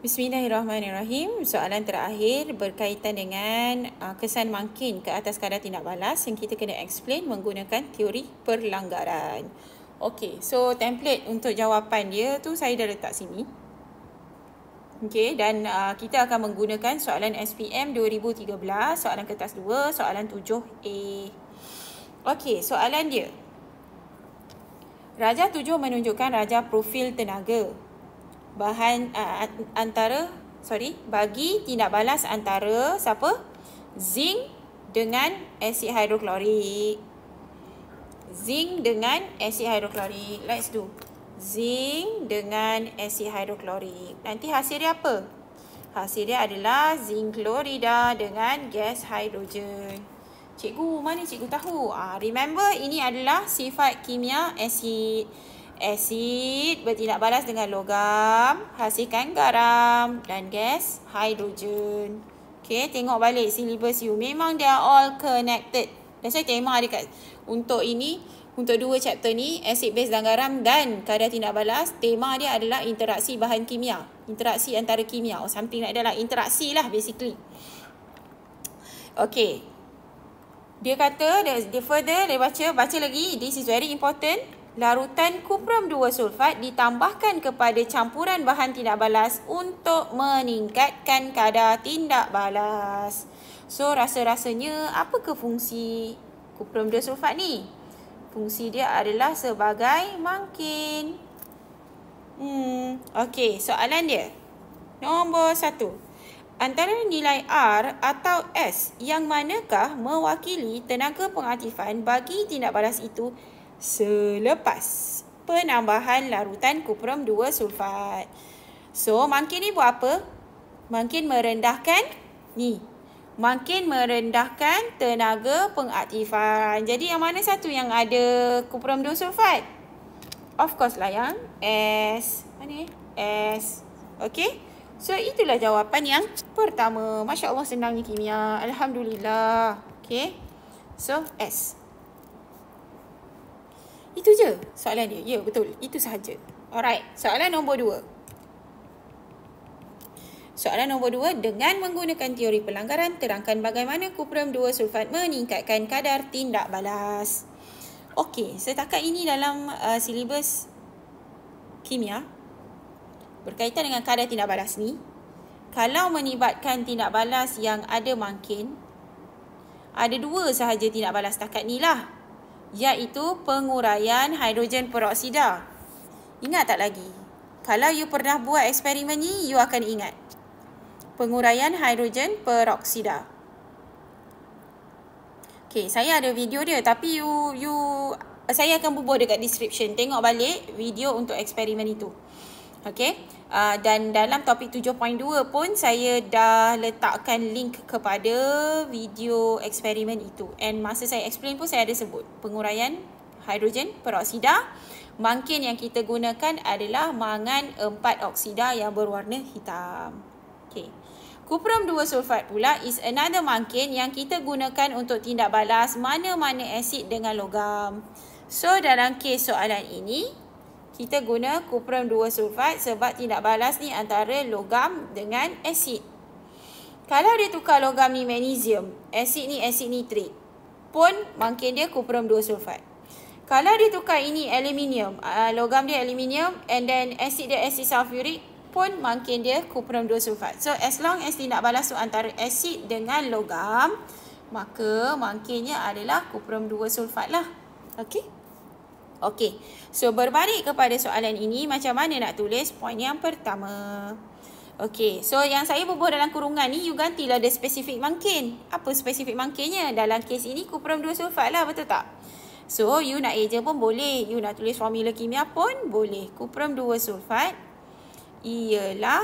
Bismillahirrahmanirrahim. Soalan terakhir berkaitan dengan uh, kesan makin ke atas kadar tindak balas yang kita kena explain menggunakan teori perlanggaran. Okey, so template untuk jawapan dia tu saya dah letak sini. Okey, dan uh, kita akan menggunakan soalan SPM 2013, soalan kertas 2, soalan 7A. Okey, soalan dia. Raja 7 menunjukkan raja profil tenaga bahan uh, antara sorry bagi tindak balas antara siapa zinc dengan asid hidroklorik zinc dengan asid hidroklorik let's do zinc dengan asid hidroklorik nanti hasil dia apa hasil dia adalah zinc klorida dengan gas hidrogen cikgu mana cikgu tahu ah remember ini adalah sifat kimia asid Asid bertindak balas dengan logam. Hasilkan garam dan gas hidrogen. Okay, tengok balik silibus you. Memang they are all connected. That's why tema dekat untuk ini, untuk dua chapter ni, asid base dan garam dan kadar tindak balas, tema dia adalah interaksi bahan kimia. Interaksi antara kimia or oh, something like adalah Interaksi lah basically. Okay. Dia kata, dia, dia further, dia baca, baca lagi. This is very important larutan kuprum 2 sulfat ditambahkan kepada campuran bahan tindak balas untuk meningkatkan kadar tindak balas. So rasa-rasanya apa ke fungsi kuprum 2 sulfat ni? Fungsi dia adalah sebagai mangkin. Hmm, okey, soalan dia. Nombor 1. Antara nilai R atau S yang manakah mewakili tenaga pengaktifan bagi tindak balas itu selepas penambahan larutan kuprum 2 sulfat. So, mangkin ni buat apa? Mangkin merendahkan ni. Mangkin merendahkan tenaga pengaktifan. Jadi, yang mana satu yang ada kuprum 2 sulfat? Of course lah yang S. Mana S. Okay. So, itulah jawapan yang pertama. Masya Allah senangnya kimia. Alhamdulillah. Okay. So, S. Itu je soalan dia. Ya, betul. Itu sahaja. Alright. Soalan nombor dua. Soalan nombor dua. Dengan menggunakan teori pelanggaran, terangkan bagaimana kuprum 2 sulfat meningkatkan kadar tindak balas. Okey. Setakat ini dalam uh, silibus kimia, berkaitan dengan kadar tindak balas ni, kalau menibatkan tindak balas yang ada mangkin, ada dua sahaja tindak balas takat ni lah iaitu penguraian hidrogen peroksida. Ingat tak lagi? Kalau you pernah buat eksperimen ni, you akan ingat. Penguraian hidrogen peroksida. Okay, saya ada video dia tapi you you saya akan bubuh dekat description. Tengok balik video untuk eksperimen itu. Okay. Uh, ah, dan dalam topik 7.2 pun saya dah letakkan link kepada video eksperimen itu. And masa saya explain pun saya ada sebut penguraian hidrogen peroksida. Mangkin yang kita gunakan adalah mangan 4 oksida yang berwarna hitam. Okay. Cuprum 2 sulfat pula is another mangkin yang kita gunakan untuk tindak balas mana-mana asid dengan logam. So dalam kes soalan ini, kita guna kuprum 2 sulfat sebab tindak balas ni antara logam dengan asid. Kalau dia tukar logam ni magnesium, asid ni asid nitrik, pun mungkin dia kuprum 2 sulfat. Kalau dia tukar ini aluminium, ah, ah, logam dia aluminium and then asid dia asid sulfuric pun mungkin dia kuprum 2 sulfat. So as long as tindak balas tu antara asid dengan logam, maka mungkinnya adalah kuprum 2 sulfat lah. Okay. Okey. So berbalik kepada soalan ini macam mana nak tulis poin yang pertama. Okey. So yang saya bubuh dalam kurungan ni you gantilah the specific mungkin. Apa specific mungkinnya? Dalam kes ini kuprum dua sulfat lah betul tak? So you nak aja pun boleh. You nak tulis formula kimia pun boleh. Kuprum dua sulfat ialah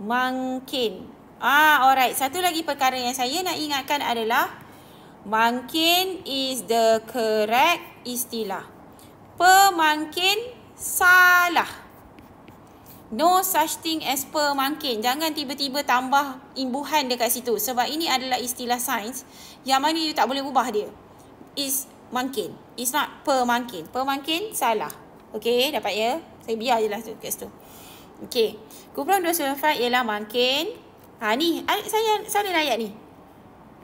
mungkin. Ah, alright. Satu lagi perkara yang saya nak ingatkan adalah mungkin is the correct istilah pemangkin salah. No such thing as pemangkin. Jangan tiba-tiba tambah imbuhan dekat situ. Sebab ini adalah istilah sains yang mana you tak boleh ubah dia. Is mangkin. It's not pemangkin. Pemangkin salah. Okay, dapat ya? Saya biar je lah tu kat situ. Okay. Kumpulan 295 ialah mangkin. Ha ni, ah, saya salin ayat ni.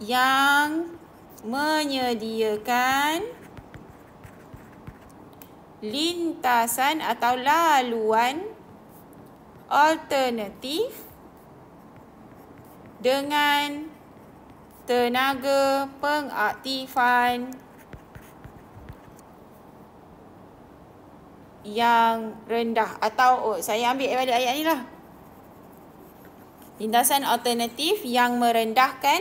Yang menyediakan lintasan atau laluan alternatif dengan tenaga pengaktifan yang rendah atau oh, saya ambil balik ayat ni lah lintasan alternatif yang merendahkan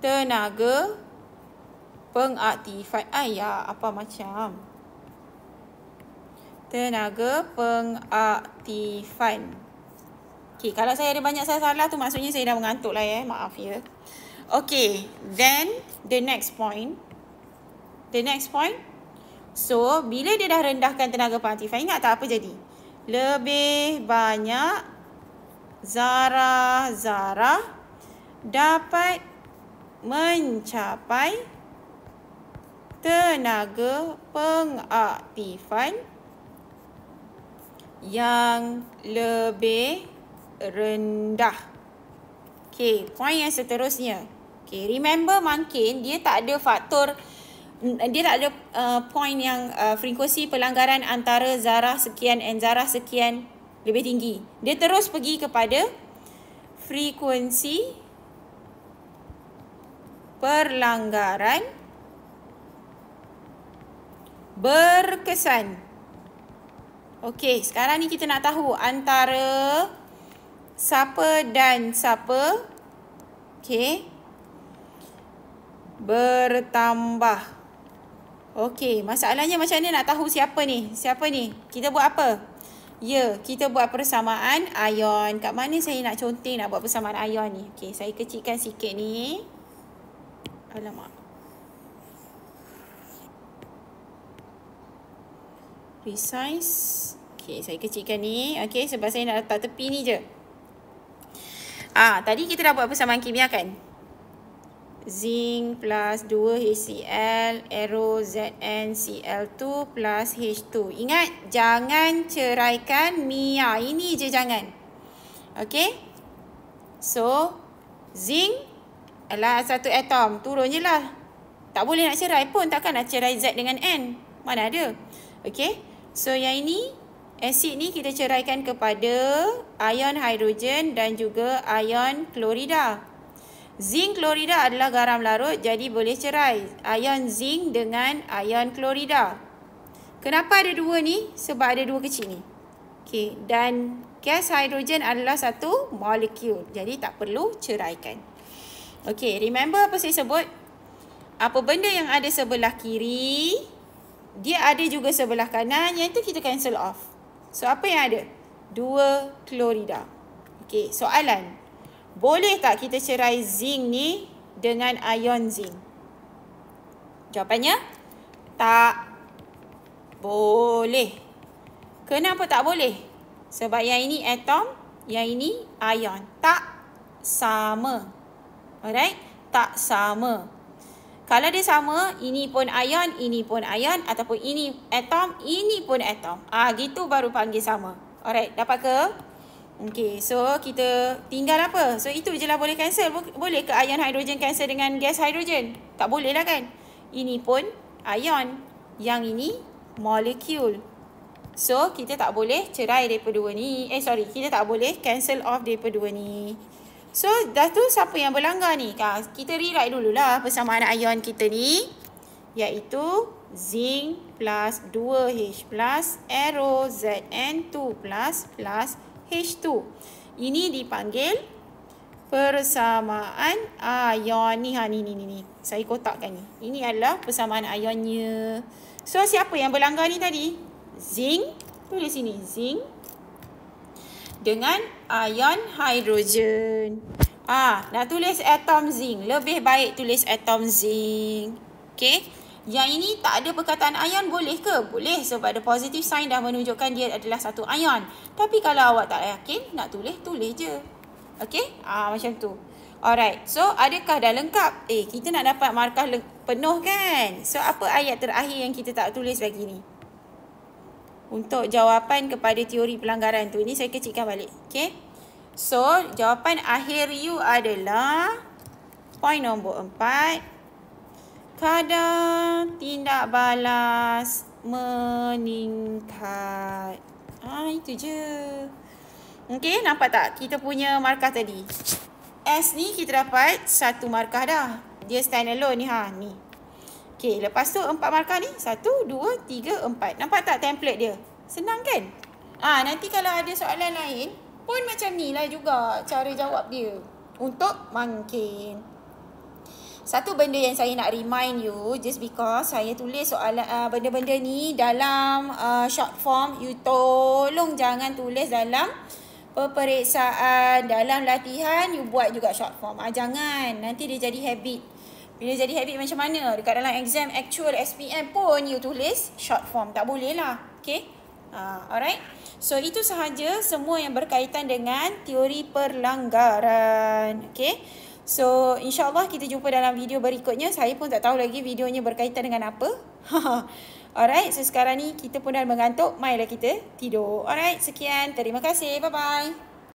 tenaga pengaktifan. Ayah, apa macam? Tenaga pengaktifan. Okay, kalau saya ada banyak saya salah tu maksudnya saya dah mengantuk lah ya. Maaf ya. Okay, then the next point. The next point. So, bila dia dah rendahkan tenaga pengaktifan, ingat tak apa jadi? Lebih banyak zarah-zarah dapat mencapai tenaga pengaktifan yang lebih rendah. Okay, point yang seterusnya. Okay, remember mungkin dia tak ada faktor dia tak ada uh, poin yang uh, frekuensi pelanggaran antara zarah sekian dan zarah sekian lebih tinggi. Dia terus pergi kepada frekuensi Perlanggaran berkesan. Okey, sekarang ni kita nak tahu antara siapa dan siapa. Okey. Bertambah. Okey, masalahnya macam ni nak tahu siapa ni? Siapa ni? Kita buat apa? Ya, kita buat persamaan ion. Kat mana saya nak conteng nak buat persamaan ion ni? Okey, saya kecilkan sikit ni. Alamak. Resize. Okay, saya kecilkan ni. Okay, sebab saya nak letak tepi ni je. Ah, tadi kita dah buat persamaan kimia ya, kan? Zinc plus 2HCl, arrow ZnCl2 plus H2. Ingat, jangan ceraikan mia. Ini je jangan. Okay? So, zinc Alah, satu atom. Turun je lah. Tak boleh nak cerai pun. Takkan nak cerai Z dengan N. Mana ada. Okay. So, yang ini. Asid ni kita ceraikan kepada ion hidrogen dan juga ion klorida. Zinc klorida adalah garam larut. Jadi, boleh cerai. Ion zinc dengan ion klorida. Kenapa ada dua ni? Sebab ada dua kecil ni. Okay. Dan gas hidrogen adalah satu molekul. Jadi, tak perlu ceraikan. Okay, remember apa saya sebut? Apa benda yang ada sebelah kiri, dia ada juga sebelah kanan, yang itu kita cancel off. So, apa yang ada? Dua klorida. Okay, soalan. Boleh tak kita cerai zinc ni dengan ion zinc? Jawapannya, tak boleh. Kenapa tak boleh? Sebab yang ini atom, yang ini ion. Tak sama. Alright? Tak sama. Kalau dia sama, ini pun ion, ini pun ion ataupun ini atom, ini pun atom. Ah gitu baru panggil sama. Alright, dapat ke? Okay, so kita tinggal apa? So itu je lah boleh cancel. Boleh ke ion hidrogen cancel dengan gas hidrogen? Tak boleh lah kan? Ini pun ion. Yang ini molekul. So kita tak boleh cerai daripada dua ni. Eh sorry, kita tak boleh cancel off daripada dua ni. So, dah tu siapa yang berlanggar ni? Kita rewrite dululah persamaan ion kita ni. Iaitu zinc plus 2H plus arrow ZN2 plus plus H2. Ini dipanggil persamaan ion. Ni, ha, ni, ni, ni, ni. Saya kotakkan ni. Ini adalah persamaan ionnya. So, siapa yang berlanggar ni tadi? Zinc. Tulis sini. Zinc dengan ion hidrogen. Ah, nak tulis atom zinc. Lebih baik tulis atom zinc. Okey. Yang ini tak ada perkataan ion boleh ke? Boleh sebab ada positive sign dah menunjukkan dia adalah satu ion. Tapi kalau awak tak yakin nak tulis, tulis je. Okey? Ah macam tu. Alright. So adakah dah lengkap? Eh, kita nak dapat markah penuh kan? So apa ayat terakhir yang kita tak tulis lagi ni? untuk jawapan kepada teori pelanggaran tu. Ini saya kecikkan balik. Okay. So, jawapan akhir you adalah poin nombor empat. Kadar tindak balas meningkat. Ha, itu je. Okay, nampak tak kita punya markah tadi? S ni kita dapat satu markah dah. Dia stand alone ni ha. Ni. Okey, lepas tu empat markah ni. Satu, dua, tiga, empat. Nampak tak template dia? Senang kan? Ah ha, nanti kalau ada soalan lain, pun macam ni lah juga cara jawab dia. Untuk mungkin. Satu benda yang saya nak remind you, just because saya tulis soalan ah, benda-benda uh, ni dalam uh, short form, you tolong jangan tulis dalam peperiksaan, dalam latihan, you buat juga short form. Ah Jangan, nanti dia jadi habit. Bila jadi habit macam mana? Dekat dalam exam actual SPM pun you tulis short form. Tak boleh lah. Okay? Uh, alright? So, itu sahaja semua yang berkaitan dengan teori perlanggaran. Okay? So, insyaAllah kita jumpa dalam video berikutnya. Saya pun tak tahu lagi videonya berkaitan dengan apa. alright? So, sekarang ni kita pun dah mengantuk. Mailah kita tidur. Alright? Sekian. Terima kasih. Bye-bye.